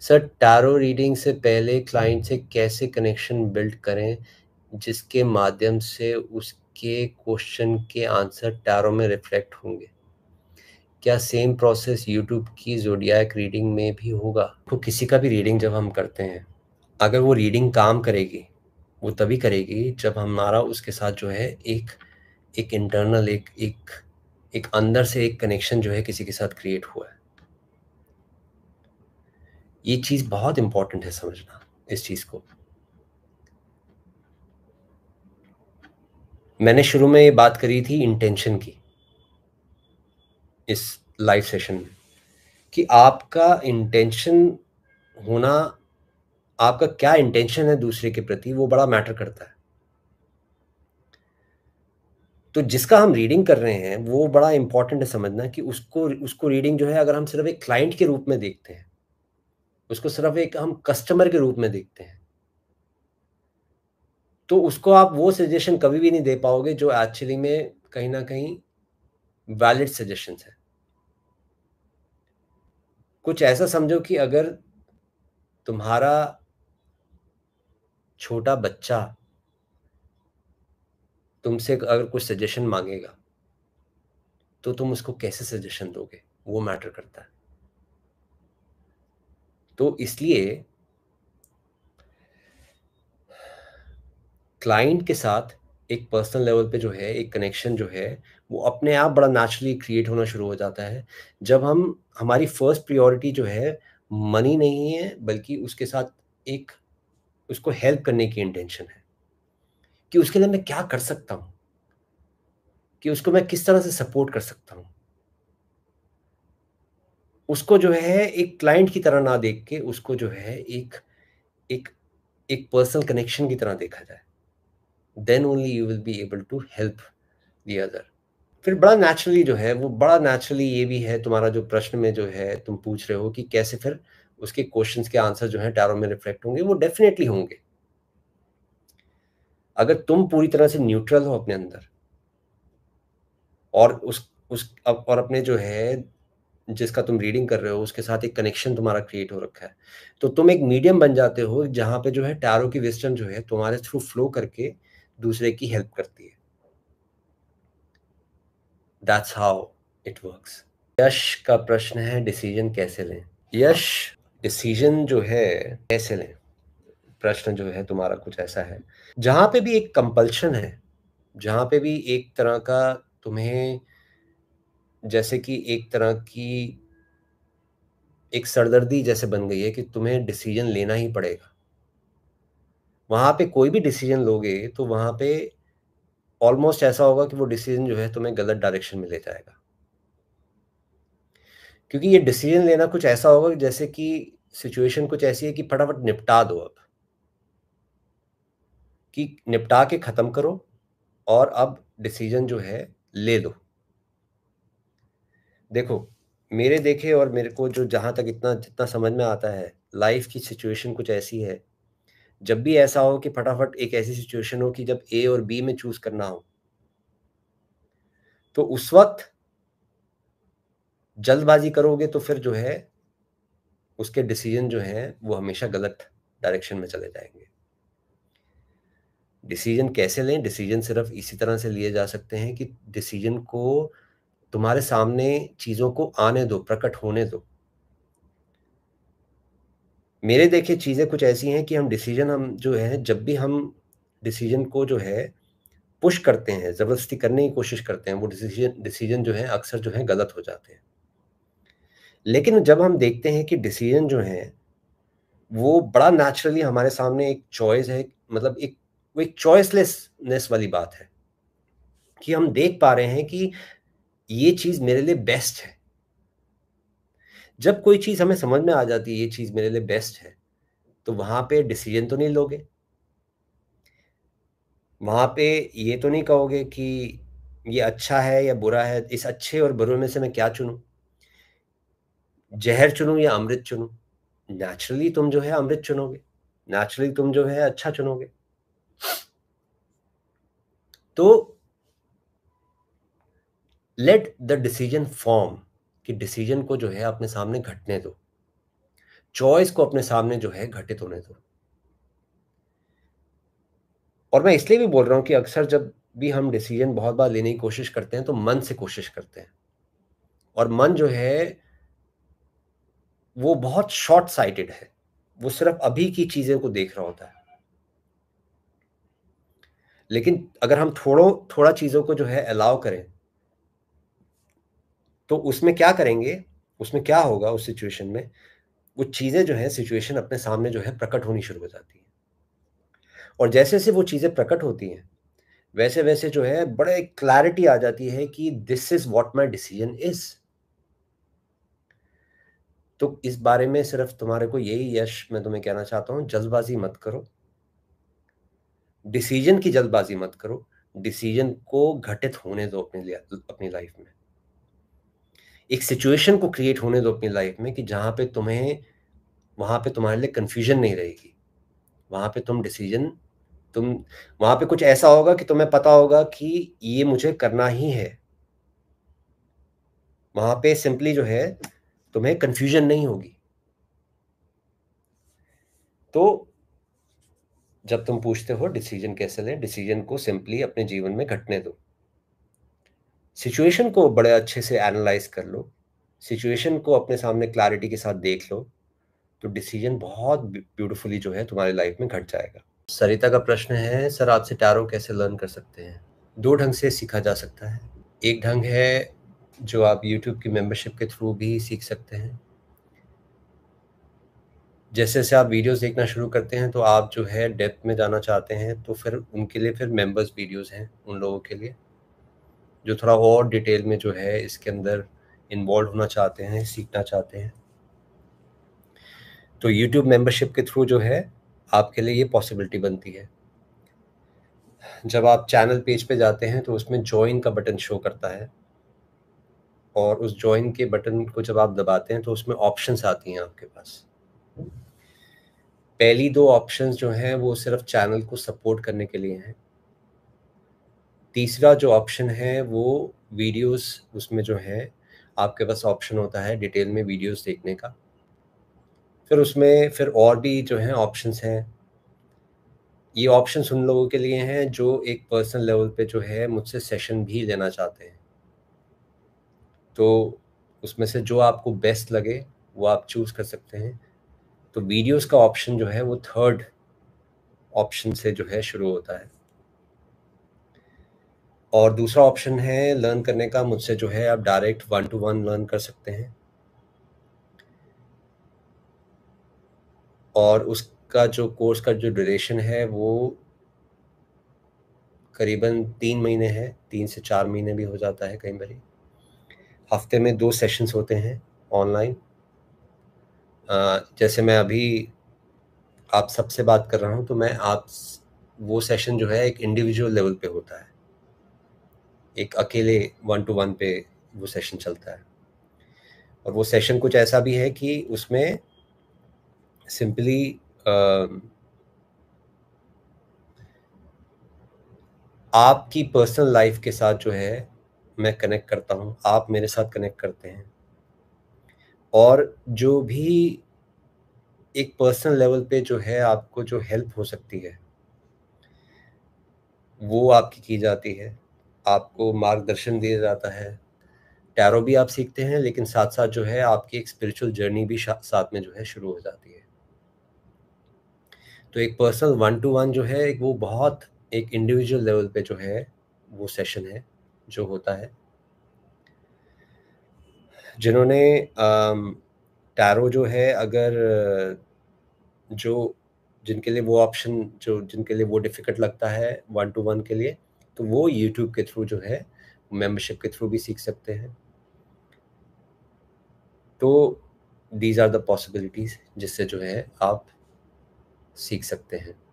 sir tarot reading से पहले client से कैसे कनेक्शन बिल्ड करें जिसके माध्यम से उसके क्वेश्चन के आंसर टैरो में रिफ्लेक्ट होंगे क्या सेम प्रोसेस यूट्यूब की जोडियाक रीडिंग में भी होगा तो किसी का भी रीडिंग जब हम करते हैं अगर वो रीडिंग काम करेगी वो तभी करेगी जब हमारा उसके साथ जो है एक एक इंटरनल एक एक एक अंदर से एक कनेक्शन जो है किसी के साथ क्रिएट हुआ है ये चीज बहुत इंपॉर्टेंट है समझना इस चीज को मैंने शुरू में ये बात करी थी इंटेंशन की इस लाइव सेशन में कि आपका इंटेंशन होना आपका क्या इंटेंशन है दूसरे के प्रति वो बड़ा मैटर करता है तो जिसका हम रीडिंग कर रहे हैं वो बड़ा इंपॉर्टेंट है समझना कि उसको उसको रीडिंग जो है अगर हम सिर्फ एक क्लाइंट के रूप में देखते हैं उसको सिर्फ एक हम कस्टमर के रूप में देखते हैं तो उसको आप वो सजेशन कभी भी नहीं दे पाओगे जो एक्चुअली में कहीं ना कहीं वैलिड सजेशन है कुछ ऐसा समझो कि अगर तुम्हारा छोटा बच्चा तुमसे अगर कुछ सजेशन मांगेगा तो तुम उसको कैसे सजेशन दोगे वो मैटर करता है तो इसलिए क्लाइंट के साथ एक पर्सनल लेवल पे जो है एक कनेक्शन जो है वो अपने आप बड़ा नेचुरली क्रिएट होना शुरू हो जाता है जब हम हमारी फर्स्ट प्रायोरिटी जो है मनी नहीं है बल्कि उसके साथ एक उसको हेल्प करने की इंटेंशन है कि उसके लिए मैं क्या कर सकता हूँ कि उसको मैं किस तरह से सपोर्ट कर सकता हूँ उसको जो है एक क्लाइंट की तरह ना देख के उसको जो है एक एक एक पर्सनल कनेक्शन की तरह देखा जाए then only you will be able to help the other फिर बड़ा नेचुरली जो है वो बड़ा नेचुरली ये भी है तुम्हारा जो प्रश्न में जो है तुम पूछ रहे हो कि कैसे फिर उसके क्वेश्चन के आंसर जो है टैरो में रिफ्लेक्ट होंगे वो डेफिनेटली होंगे अगर तुम पूरी तरह से न्यूट्रल हो अपने अंदर और उस उस और अपने जो है जिसका तुम रीडिंग कर रहे हो उसके साथ एक कनेक्शन तुम्हारा क्रिएट हो रखा है तो तुम एक मीडियम बन जाते हो जहाँ पे जो है टैरो की विस्टम जो है तुम्हारे थ्रू फ्लो करके दूसरे की हेल्प करती है दैट्स हाउ इट वर्क्स यश का प्रश्न है डिसीजन कैसे लें यश डिसीजन जो है कैसे लें प्रश्न जो है तुम्हारा कुछ ऐसा है जहाँ पे भी एक कंपल्शन है जहाँ पे भी एक तरह का तुम्हें जैसे कि एक तरह की एक सरदर्दी जैसे बन गई है कि तुम्हें डिसीजन लेना ही पड़ेगा वहां पे कोई भी डिसीजन लोगे तो वहां पे ऑलमोस्ट ऐसा होगा कि वो डिसीजन जो है तुम्हें गलत डायरेक्शन में ले जाएगा क्योंकि ये डिसीजन लेना कुछ ऐसा होगा जैसे कि सिचुएशन कुछ ऐसी है कि फटाफट निपटा दो अब कि निपटा के ख़त्म करो और अब डिसीजन जो है ले लो देखो मेरे देखे और मेरे को जो जहाँ तक इतना जितना समझ में आता है लाइफ की सिचुएशन कुछ ऐसी है जब भी ऐसा हो कि फटाफट एक ऐसी सिचुएशन हो कि जब ए और बी में चूज करना हो तो उस वक्त जल्दबाजी करोगे तो फिर जो है उसके डिसीजन जो है वो हमेशा गलत डायरेक्शन में चले जाएंगे डिसीजन कैसे लें डिसीजन सिर्फ इसी तरह से लिए जा सकते हैं कि डिसीजन को तुम्हारे सामने चीजों को आने दो प्रकट होने दो मेरे देखे चीजें कुछ ऐसी हैं कि हम डिसीजन हम जो है जब भी हम डिसीजन को जो है पुश करते हैं ज़बरदस्ती करने की कोशिश करते हैं वो डिसीजन डिसीजन जो है अक्सर जो है गलत हो जाते हैं लेकिन जब हम देखते हैं कि डिसीजन जो है वो बड़ा नेचुरली हमारे सामने एक चॉइस है मतलब एक वो एक चॉइसलेसनेस वाली बात है कि हम देख पा रहे हैं कि ये चीज मेरे लिए बेस्ट है जब कोई चीज हमें समझ में आ जाती है ये चीज मेरे लिए बेस्ट है तो वहां पे डिसीजन तो नहीं लोगे वहां पे ये तो नहीं कहोगे कि ये अच्छा है या बुरा है इस अच्छे और बुरे में से मैं क्या चुनूं जहर चुनूं या अमृत चुनूं नेचुरली तुम जो है अमृत चुनोगे नेचुरली तुम जो है अच्छा चुनोगे तो लेट द डिसीजन फॉर्म कि डिसीजन को जो है अपने सामने घटने दो चॉइस को अपने सामने जो है घटित होने दो और मैं इसलिए भी बोल रहा हूं कि अक्सर जब भी हम डिसीजन बहुत बार लेने की कोशिश करते हैं तो मन से कोशिश करते हैं और मन जो है वो बहुत शॉर्ट साइटेड है वो सिर्फ अभी की चीज़ें को देख रहा होता है लेकिन अगर हम थोड़ो थोड़ा चीज़ों को जो है अलाउ करें तो उसमें क्या करेंगे उसमें क्या होगा उस सिचुएशन में वो चीज़ें जो है सिचुएशन अपने सामने जो है प्रकट होनी शुरू हो जाती है और जैसे जैसे वो चीज़ें प्रकट होती हैं वैसे वैसे जो है बड़े क्लैरिटी आ जाती है कि this is what my decision is तो इस बारे में सिर्फ तुम्हारे को यही यश मैं तुम्हें कहना चाहता हूँ जल्दबाजी मत करो डिसीजन की जल्दबाजी मत करो डिसीजन को घटित होने दो अपने अपनी लाइफ में एक सिचुएशन को क्रिएट होने दो अपनी लाइफ में कि जहाँ पे तुम्हें वहाँ पे तुम्हारे लिए कन्फ्यूजन नहीं रहेगी वहाँ पे तुम डिसीजन तुम वहाँ पे कुछ ऐसा होगा कि तुम्हें पता होगा कि ये मुझे करना ही है वहाँ पे सिंपली जो है तुम्हें कन्फ्यूजन नहीं होगी तो जब तुम पूछते हो डिसीजन कैसे लें डिसीजन को सिंपली अपने जीवन में घटने दो सिचुएशन को बड़े अच्छे से एनालाइज कर लो सिचुएशन को अपने सामने क्लैरिटी के साथ देख लो तो डिसीजन बहुत ब्यूटीफुली जो है तुम्हारी लाइफ में घट जाएगा सरिता का प्रश्न है सर आपसे टैरो कैसे लर्न कर सकते हैं दो ढंग से सीखा जा सकता है एक ढंग है जो आप यूट्यूब की मेंबरशिप के थ्रू भी सीख सकते हैं जैसे जैसे आप वीडियोस देखना शुरू करते हैं तो आप जो है डेप्थ में जाना चाहते हैं तो फिर उनके लिए फिर मेंबर्स वीडियोस हैं उन लोगों के लिए जो थोड़ा और डिटेल में जो है इसके अंदर इन्वॉल्व होना चाहते हैं सीखना चाहते हैं तो यूट्यूब मेंबरशिप के थ्रू जो है आपके लिए ये पॉसिबिलिटी बनती है जब आप चैनल पेज पे जाते हैं तो उसमें ज्वाइन का बटन शो करता है और उस ज्वाइन के बटन को जब आप दबाते हैं तो उसमें ऑप्शंस आती हैं आपके पास पहली दो ऑप्शंस जो हैं वो सिर्फ चैनल को सपोर्ट करने के लिए हैं तीसरा जो ऑप्शन है वो वीडियोस उसमें जो है आपके पास ऑप्शन होता है डिटेल में वीडियोस देखने का फिर उसमें फिर और भी जो है ऑप्शंस हैं ये ऑप्शन उन लोगों के लिए हैं जो एक पर्सनल लेवल पे जो है मुझसे सेशन भी लेना चाहते हैं तो उसमें से जो आपको बेस्ट लगे वो आप चूज़ कर सकते हैं तो वीडियोस का ऑप्शन जो है वो थर्ड ऑप्शन से जो है शुरू होता है और दूसरा ऑप्शन है लर्न करने का मुझसे जो है आप direct one to one learn कर सकते हैं और उसका जो कोर्स का जो ड्यूरेशन है वो करीबन तीन महीने है तीन से चार महीने भी हो जाता है कई बार हफ्ते में दो सेशंस होते हैं ऑनलाइन जैसे मैं अभी आप सबसे बात कर रहा हूँ तो मैं आप वो सेशन जो है एक इंडिविजुअल लेवल पे होता है एक अकेले वन टू वन पे वो सेशन चलता है और वो सेशन कुछ ऐसा भी है कि उसमें सिंपली आपकी पर्सनल लाइफ के साथ जो है मैं कनेक्ट करता हूँ आप मेरे साथ कनेक्ट करते हैं और जो भी एक पर्सनल लेवल पे जो है आपको जो हेल्प हो सकती है वो आपकी की जाती है आपको मार्गदर्शन दिया जाता है टैरो भी आप सीखते हैं लेकिन साथ साथ जो है आपकी एक स्पिरिचुअल जर्नी भी साथ में जो है शुरू हो जाती है तो एक पर्सनल वन टू वन जो है एक वो बहुत एक इंडिविजुअल लेवल पे जो है वो सेशन है जो होता है जिन्होंने टैरो जो है अगर जो जिनके लिए वो ऑप्शन जो जिनके लिए वो डिफ़िकल्ट लगता है वन टू वन के लिए तो वो यूट्यूब के थ्रू जो है मेंबरशिप के थ्रू भी सीख सकते हैं तो दीज आर द पॉसिबिलिटीज़ जिससे जो है आप सीख सकते हैं